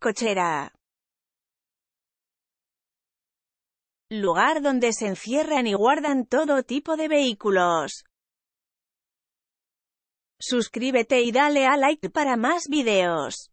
Cochera. Lugar donde se encierran y guardan todo tipo de vehículos. Suscríbete y dale a like para más videos.